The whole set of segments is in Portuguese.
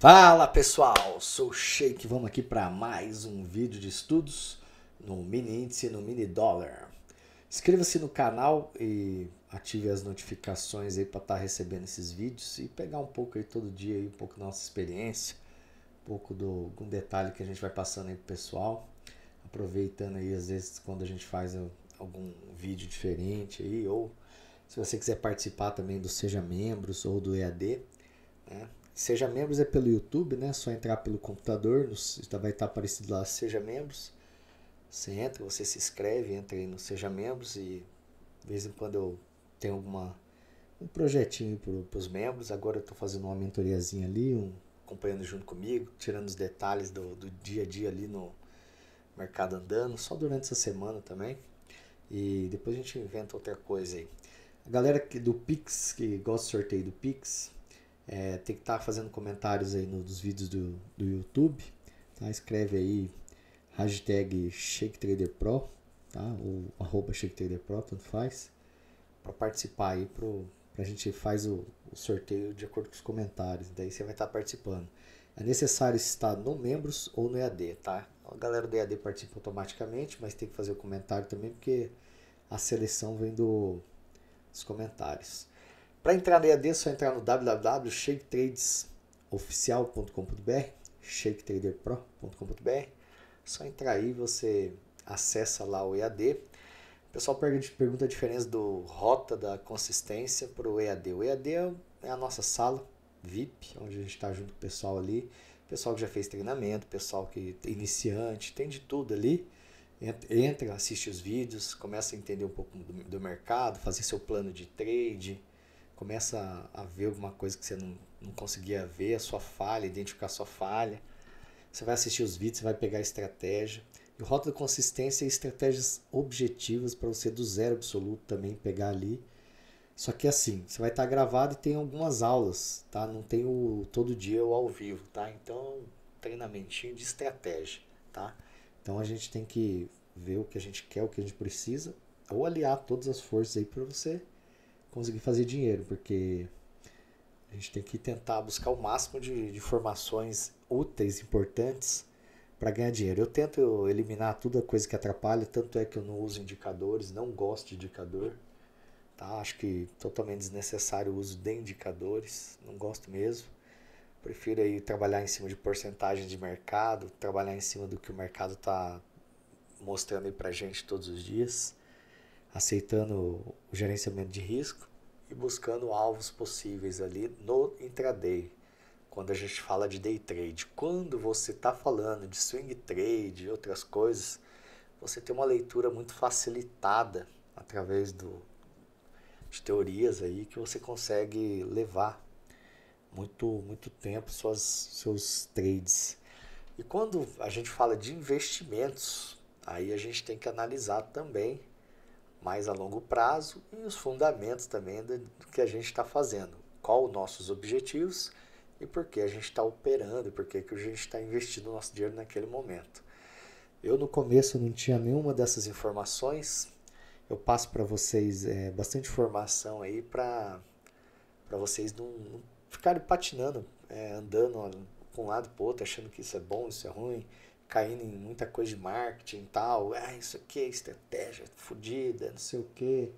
Fala pessoal, sou Shake, vamos aqui para mais um vídeo de estudos no mini índice no mini dólar. Inscreva-se no canal e ative as notificações aí para estar tá recebendo esses vídeos e pegar um pouco aí todo dia aí, um pouco da nossa experiência, um pouco do algum detalhe que a gente vai passando aí pro pessoal, aproveitando aí às vezes quando a gente faz algum vídeo diferente aí ou se você quiser participar também do seja membros ou do EAD, né? Seja Membros é pelo YouTube, né? Só entrar pelo computador, no, vai estar aparecido lá Seja Membros. Você entra, você se inscreve, entra aí no Seja Membros e de vez em quando eu tenho alguma um projetinho para os membros. Agora eu estou fazendo uma mentoriazinha ali, um, acompanhando junto comigo, tirando os detalhes do, do dia a dia ali no mercado andando, só durante essa semana também. E depois a gente inventa outra coisa aí. A galera que, do Pix, que gosta do sorteio do Pix, é, tem que estar tá fazendo comentários aí nos vídeos do, do YouTube. Tá? Escreve aí hashtag ShakeTraderPro, tá? ou arroba ShakeTraderPro, tanto faz, para participar aí, para a gente faz o, o, sorteio de acordo com os comentários, daí você vai estar tá participando. É necessário estar no Membros ou no EAD, tá? A galera do EAD participa automaticamente, mas tem que fazer o comentário também, porque a seleção vem do, dos comentários. Para entrar na EAD, é só entrar no www.shaketradesoficial.com.br, shaketraderpro.com.br. É só entrar aí, você acessa lá o EAD. O pessoal pergunta a diferença do Rota da Consistência para o EAD. É o EAD é a nossa sala VIP, onde a gente está junto com o pessoal ali. Pessoal que já fez treinamento, pessoal que é iniciante, tem de tudo ali entra, assiste os vídeos, começa a entender um pouco do, mercado, fazer seu plano de trade, começa a ver alguma coisa que você não, não conseguia ver, a sua falha, identificar a sua falha. Você vai assistir os vídeos, você vai pegar a estratégia. E o rótulo de consistência é estratégias objetivas para você do zero absoluto também pegar ali. Só que é assim, você vai estar tá gravado e tem algumas aulas, tá? Não tem o todo dia ou ao vivo, tá? Então, treinamentinho de estratégia, tá? Então a gente tem que ver o que a gente quer, o que a gente precisa, ou aliar todas as forças aí para você conseguir fazer dinheiro, porque a gente tem que tentar buscar o máximo de, de informações úteis, importantes para ganhar dinheiro. Eu tento eliminar toda coisa que atrapalha, tanto é que eu não uso indicadores, não gosto de indicador. Tá? Acho que totalmente desnecessário o uso de indicadores, não gosto mesmo. Prefiro aí trabalhar em cima de porcentagem de mercado, trabalhar em cima do que o mercado está mostrando aí para gente todos os dias aceitando o gerenciamento de risco e buscando alvos possíveis ali no intraday. Quando a gente fala de day trade, quando você está falando de swing trade e outras coisas, você tem uma leitura muito facilitada através do, de teorias aí que você consegue levar muito muito tempo suas, seus trades. E quando a gente fala de investimentos, aí a gente tem que analisar também mais a longo prazo e os fundamentos também do, que a gente está fazendo. Qual os nossos objetivos e por que a gente está operando, e por que, que a gente está investindo nosso dinheiro naquele momento. Eu no começo não tinha nenhuma dessas informações, eu passo para vocês é, bastante informação aí para vocês não, não ficarem patinando, é, andando com um lado para o outro, achando que isso é bom, isso é ruim caindo em muita coisa de marketing e tal. Ah, isso aqui é estratégia fodida, não sei o quê.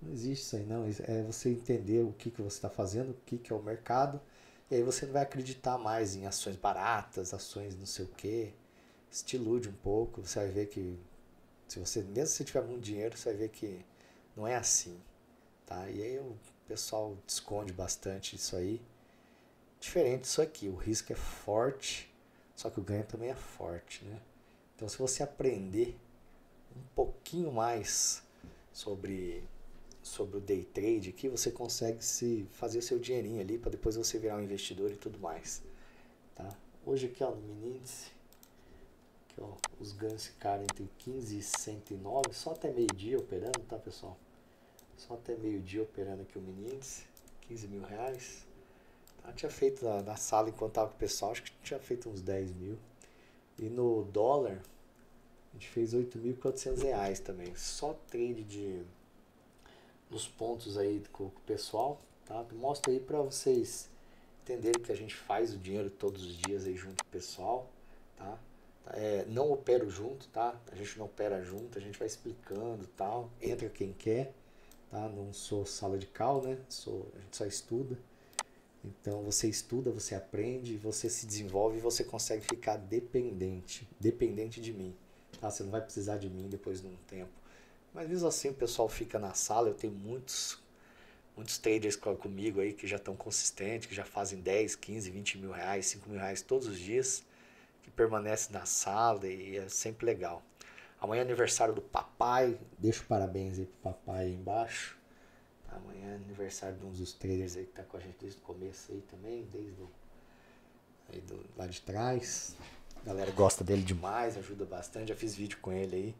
Não existe isso aí, não. É você entender o que, que você está fazendo, o que, que é o mercado. E aí você não vai acreditar mais em ações baratas, ações não sei o quê. Se te ilude um pouco. Você vai ver que, se você, mesmo se você tiver muito dinheiro, você vai ver que não é assim. Tá? E aí o pessoal esconde bastante isso aí. Diferente disso aqui, o risco é forte só que o ganho também é forte, né? Então, se você aprender um pouquinho mais sobre sobre o day trade aqui você consegue se fazer o seu dinheirinho ali para depois você virar um investidor e tudo mais, tá? Hoje aqui ó, no Miníndice, aqui ó, os ganhos ficaram entre 15 e 109, só até meio-dia operando, tá, pessoal? Só até meio-dia operando aqui o Miníndice, 15 mil reais tinha feito na, na sala enquanto estava com o pessoal, acho que tinha feito uns 10 mil. E no dólar, a gente fez 8.400 reais também. Só trade de nos pontos aí com, com o pessoal, tá? Mostra aí para vocês entenderem que a gente faz o dinheiro todos os dias aí junto com o pessoal, tá? É, não opero junto, tá? A gente não opera junto, a gente vai explicando tal. Entra quem quer, tá? Não sou sala de cal, né? Sou, a gente só estuda. Então você estuda, você aprende, você se desenvolve e você consegue ficar dependente, dependente de mim. tá você não vai precisar de mim depois de um tempo. Mas mesmo assim o pessoal fica na sala, eu tenho muitos muitos traders comigo aí que já estão consistentes, que já fazem 10, 15, 20 mil reais, 5 mil reais todos os dias, que permanece na sala e é sempre legal. Amanhã é aniversário do papai, deixo parabéns aí pro papai aí embaixo. Amanhã é aniversário de um dos traders aí que tá com a gente desde o começo aí também, desde o, aí do, lá de trás. A galera gosta dele demais, ajuda bastante. Já fiz vídeo com ele aí,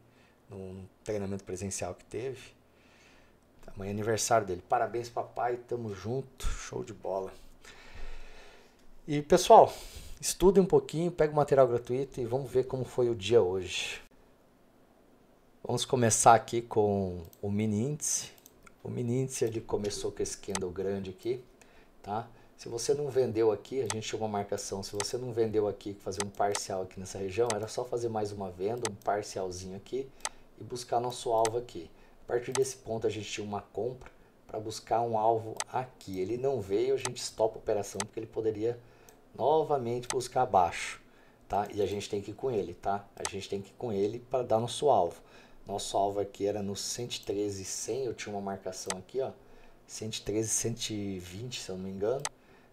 num treinamento presencial que teve. Amanhã é aniversário dele. Parabéns, papai. Tamo junto. Show de bola. E pessoal, estudem um pouquinho, pega o material gratuito e vamos ver como foi o dia hoje. Vamos começar aqui com o mini índice. O Minintz ele começou com esse candle grande aqui, tá? Se você não vendeu aqui, a gente uma marcação, se você não vendeu aqui, fazer um parcial aqui nessa região, era só fazer mais uma venda, um parcialzinho aqui e buscar nosso alvo aqui. A partir desse ponto a gente tinha uma compra para buscar um alvo aqui. Ele não veio, a gente stopa a operação porque ele poderia novamente buscar abaixo, tá? E a gente tem que ir com ele, tá? A gente tem que ir com ele para dar nosso alvo. Nosso alvo aqui era no 113 100, eu tinha uma marcação aqui, ó, 113 120, se eu não me engano,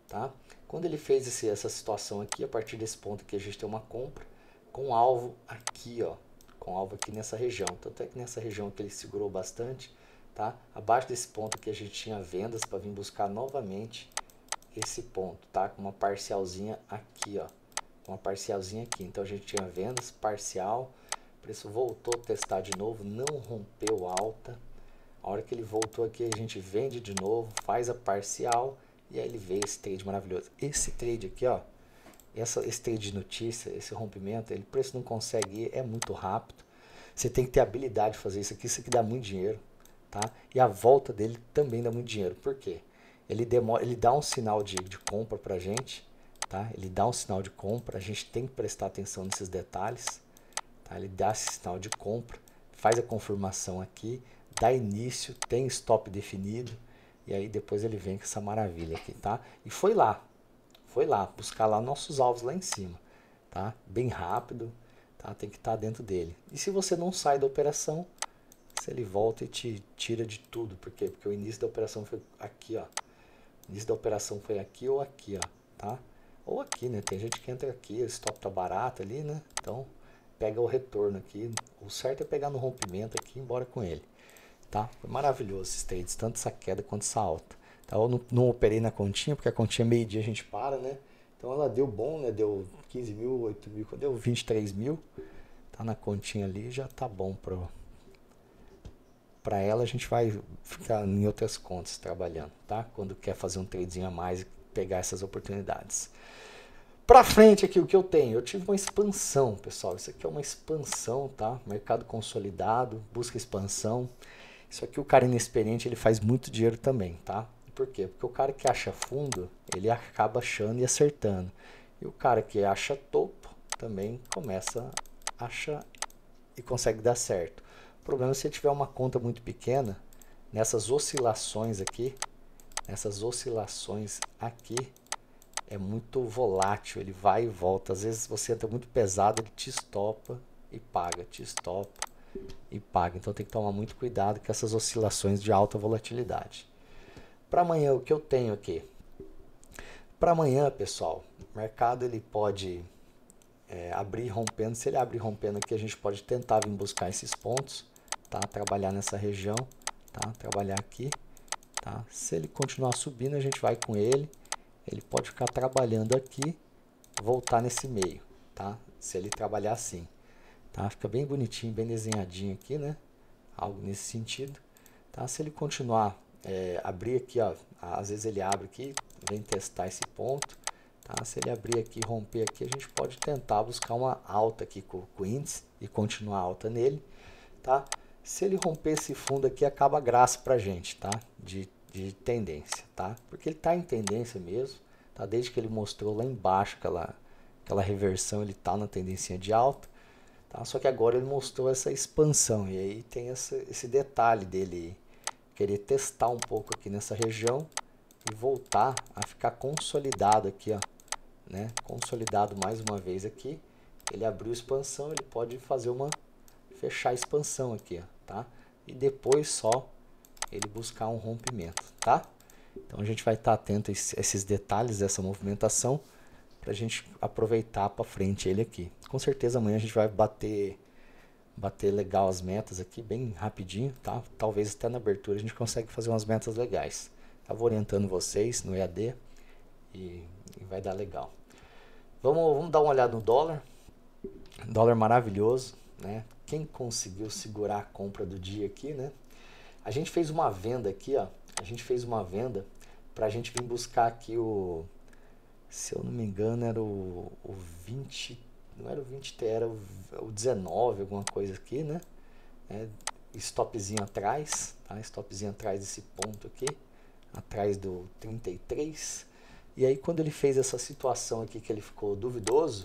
tá? Quando ele fez esse, essa situação aqui, a partir desse ponto aqui a gente tem uma compra com alvo aqui, ó, com alvo aqui nessa região. Tanto é que nessa região que ele segurou bastante, tá? Abaixo desse ponto aqui a gente tinha vendas para vir buscar novamente esse ponto, tá? Com uma parcialzinha aqui, ó. Uma parcialzinha aqui. Então a gente tinha vendas, parcial, preço voltou a testar de novo, não rompeu alta. A hora que ele voltou aqui, a gente vende de novo, faz a parcial e aí ele vê esse trade maravilhoso. Esse trade aqui, ó, essa, esse trade de notícia, esse rompimento, ele preço não consegue ir, é muito rápido. Você tem que ter habilidade de fazer isso aqui, isso aqui dá muito dinheiro, tá? E a volta dele também dá muito dinheiro. Por quê? Ele, demora, ele dá um sinal de, de compra pra gente, tá? Ele dá um sinal de compra, a gente tem que prestar atenção nesses detalhes Tá? Ele dá sinal de compra, faz a confirmação aqui, dá início, tem stop definido e aí depois ele vem com essa maravilha aqui, tá? E foi lá, foi lá buscar lá nossos alvos lá em cima, tá? Bem rápido, tá? Tem que estar tá dentro dele. E se você não sai da operação, se ele volta e te tira de tudo, por quê? Porque o início da operação foi aqui, ó. O início da operação foi aqui ou aqui, ó, tá? Ou aqui, né? Tem gente que entra aqui, o stop tá barato ali, né? Então, pega o retorno aqui. O certo é pegar no rompimento aqui e embora com ele. Tá? Foi maravilhoso esses trades, tanto essa queda quanto essa alta. Tá? Eu não, não operei na continha, porque a continha é meio-dia a gente para, né? Então ela deu bom, né? Deu 15 mil, 8 mil, deu 23 mil. Tá na continha ali, já tá bom pro para ela a gente vai ficar em outras contas trabalhando, tá? Quando quer fazer um tradezinho a mais e pegar essas oportunidades. Para frente aqui, o que eu tenho? Eu tive uma expansão, pessoal. Isso aqui é uma expansão, tá? Mercado consolidado, busca expansão. Isso aqui o cara inexperiente, ele faz muito dinheiro também, tá? Por quê? Porque o cara que acha fundo, ele acaba achando e acertando. E o cara que acha topo, também começa a achar e consegue dar certo. O problema é se você tiver uma conta muito pequena, nessas oscilações aqui, nessas oscilações aqui, é muito volátil, ele vai e volta. Às vezes você entra muito pesado, ele te estopa e paga, te estopa e paga. Então tem que tomar muito cuidado com essas oscilações de alta volatilidade. Para amanhã, o que eu tenho aqui? Para amanhã, pessoal, o mercado ele pode é, abrir rompendo. Se ele abrir rompendo aqui, a gente pode tentar vir buscar esses pontos, tá? Trabalhar nessa região, tá? Trabalhar aqui, tá? Se ele continuar subindo, a gente vai com ele ele pode ficar trabalhando aqui, voltar nesse meio, tá? Se ele trabalhar assim, tá? Fica bem bonitinho, bem desenhadinho aqui, né? Algo nesse sentido, tá? Se ele continuar, é, abrir aqui, ó, às vezes ele abre aqui, vem testar esse ponto, tá? Se ele abrir aqui, romper aqui, a gente pode tentar buscar uma alta aqui com, com o índice e continuar alta nele, tá? Se ele romper esse fundo aqui, acaba a graça pra gente, tá? De de tendência, tá? Porque ele está em tendência mesmo, tá? Desde que ele mostrou lá embaixo aquela, aquela reversão, ele está na tendência de alta, tá? Só que agora ele mostrou essa expansão e aí tem essa, esse detalhe dele querer testar um pouco aqui nessa região e voltar a ficar consolidado aqui, ó, né? Consolidado mais uma vez aqui. Ele abriu expansão, ele pode fazer uma fechar a expansão aqui, ó, tá? E depois só ele buscar um rompimento, tá? Então a gente vai estar tá atento a esses detalhes dessa movimentação para a gente aproveitar para frente ele aqui. Com certeza amanhã a gente vai bater bater legal as metas aqui bem rapidinho, tá? Talvez até na abertura a gente consegue fazer umas metas legais. Estava orientando vocês no EAD e, e vai dar legal. Vamos, vamos dar uma olhada no dólar. Dólar maravilhoso, né? Quem conseguiu segurar a compra do dia aqui, né? A gente fez uma venda aqui, ó. A gente fez uma venda para a gente vir buscar aqui o. Se eu não me engano, era o, o 20. Não era o 20T, era o, o 19, alguma coisa aqui, né? É, stopzinho atrás, tá? Stopzinho atrás desse ponto aqui, atrás do 33. E aí, quando ele fez essa situação aqui que ele ficou duvidoso,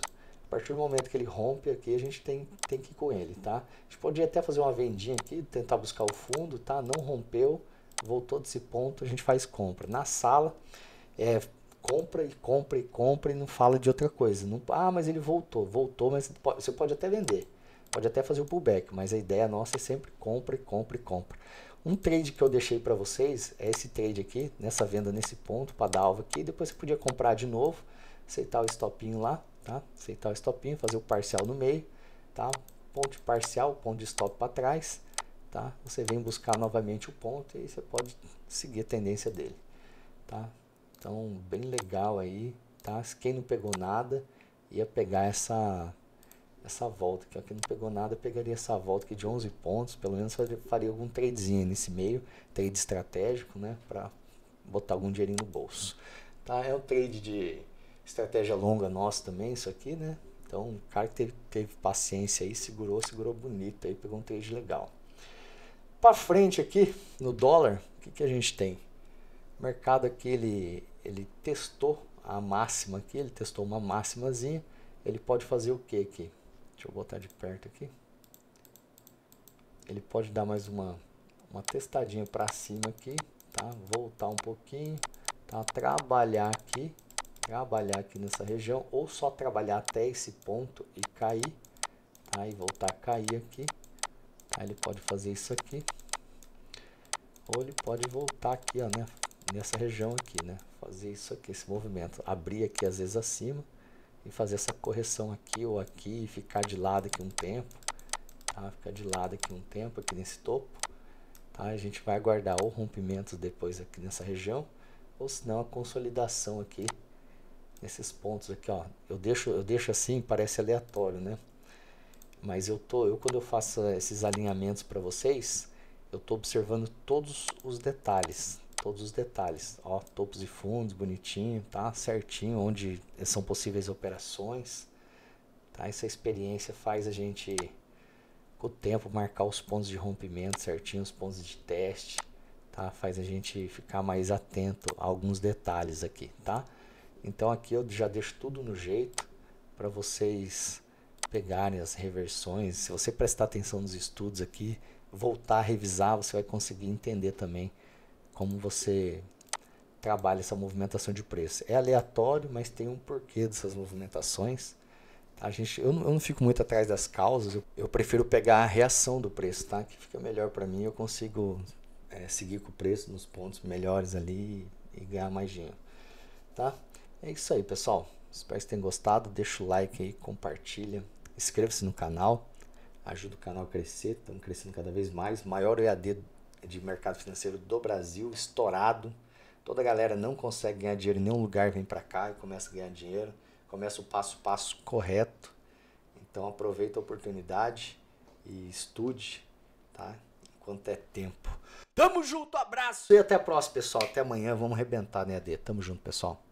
partir do momento que ele rompe aqui, a gente tem, tem que ir com ele, tá? A gente podia até fazer uma vendinha aqui, tentar buscar o fundo, tá? Não rompeu, voltou desse ponto, a gente faz compra. Na sala, é, compra e compra e compra e não fala de outra coisa. Não, ah, mas ele voltou, voltou, mas você pode até vender, pode até fazer o pullback, mas a ideia nossa é sempre compra e compra e compra. Um trade que eu deixei para vocês é esse trade aqui, nessa venda nesse ponto, para dar alvo aqui, depois você podia comprar de novo, aceitar o stopinho lá, tá? Aceitar o stopinho, fazer o parcial no meio, tá? Ponto parcial, ponto de stop para trás, tá? Você vem buscar novamente o ponto e você pode seguir a tendência dele, tá? Então, bem legal aí, tá? Quem não pegou nada ia pegar essa essa volta ó. quem não pegou nada, pegaria essa volta aqui de 11 pontos, pelo menos faria algum tradezinho nesse meio, trade estratégico, né, para botar algum dinheirinho no bolso. Tá? É um trade de estratégia longa nossa também, isso aqui, né? Então, o cara que teve, teve paciência aí, segurou, segurou bonito aí, pegou um trade legal. Para frente aqui, no dólar, o que, que a gente tem? O mercado aqui, ele, ele testou a máxima aqui, ele testou uma máximazinha. Ele pode fazer o que aqui? Deixa eu botar de perto aqui. Ele pode dar mais uma, uma testadinha para cima aqui, tá? Voltar um pouquinho, tá? Trabalhar aqui trabalhar aqui nessa região ou só trabalhar até esse ponto e cair, tá? E voltar a cair aqui. Tá? Ele pode fazer isso aqui. Ou ele pode voltar aqui, ó, né? Nessa região aqui, né? Fazer isso aqui, esse movimento. Abrir aqui às vezes acima e fazer essa correção aqui ou aqui e ficar de lado aqui um tempo. Tá? Ficar de lado aqui um tempo aqui nesse topo. Tá? A gente vai aguardar o rompimento depois aqui nessa região ou senão a consolidação aqui nesses pontos aqui, ó. Eu deixo, eu deixo assim, parece aleatório, né? Mas eu tô, eu quando eu faço eh, esses alinhamentos para vocês, eu tô observando todos os detalhes, todos os detalhes, ó, topos e fundos, bonitinho, tá? Certinho onde são possíveis operações. Tá? Essa experiência faz a gente com o tempo marcar os pontos de rompimento certinho, os pontos de teste, tá? Faz a gente ficar mais atento a alguns detalhes aqui, tá? Então aqui eu já deixo tudo no jeito para vocês pegarem as reversões. Se você prestar atenção nos estudos aqui, voltar a revisar, você vai conseguir entender também como você trabalha essa movimentação de preço. É aleatório, mas tem um porquê dessas movimentações. A gente, eu, não, eu não fico muito atrás das causas, eu, eu, prefiro pegar a reação do preço, tá? que fica melhor para mim. Eu consigo é, seguir com o preço nos pontos melhores ali e ganhar mais dinheiro. Tá? É isso aí, pessoal. Espero que tenham gostado. Deixa o like aí, compartilha, inscreva-se no canal, ajuda o canal a crescer. Estamos crescendo cada vez mais. Maior EAD de mercado financeiro do Brasil, estourado. Toda a galera não consegue ganhar dinheiro em nenhum lugar, vem para cá e começa a ganhar dinheiro. Começa o passo a passo correto. Então aproveita a oportunidade e estude, tá? Enquanto é tempo. Tamo junto, abraço e até a próxima, pessoal. Até amanhã, vamos arrebentar, né, AD? Tamo junto, pessoal.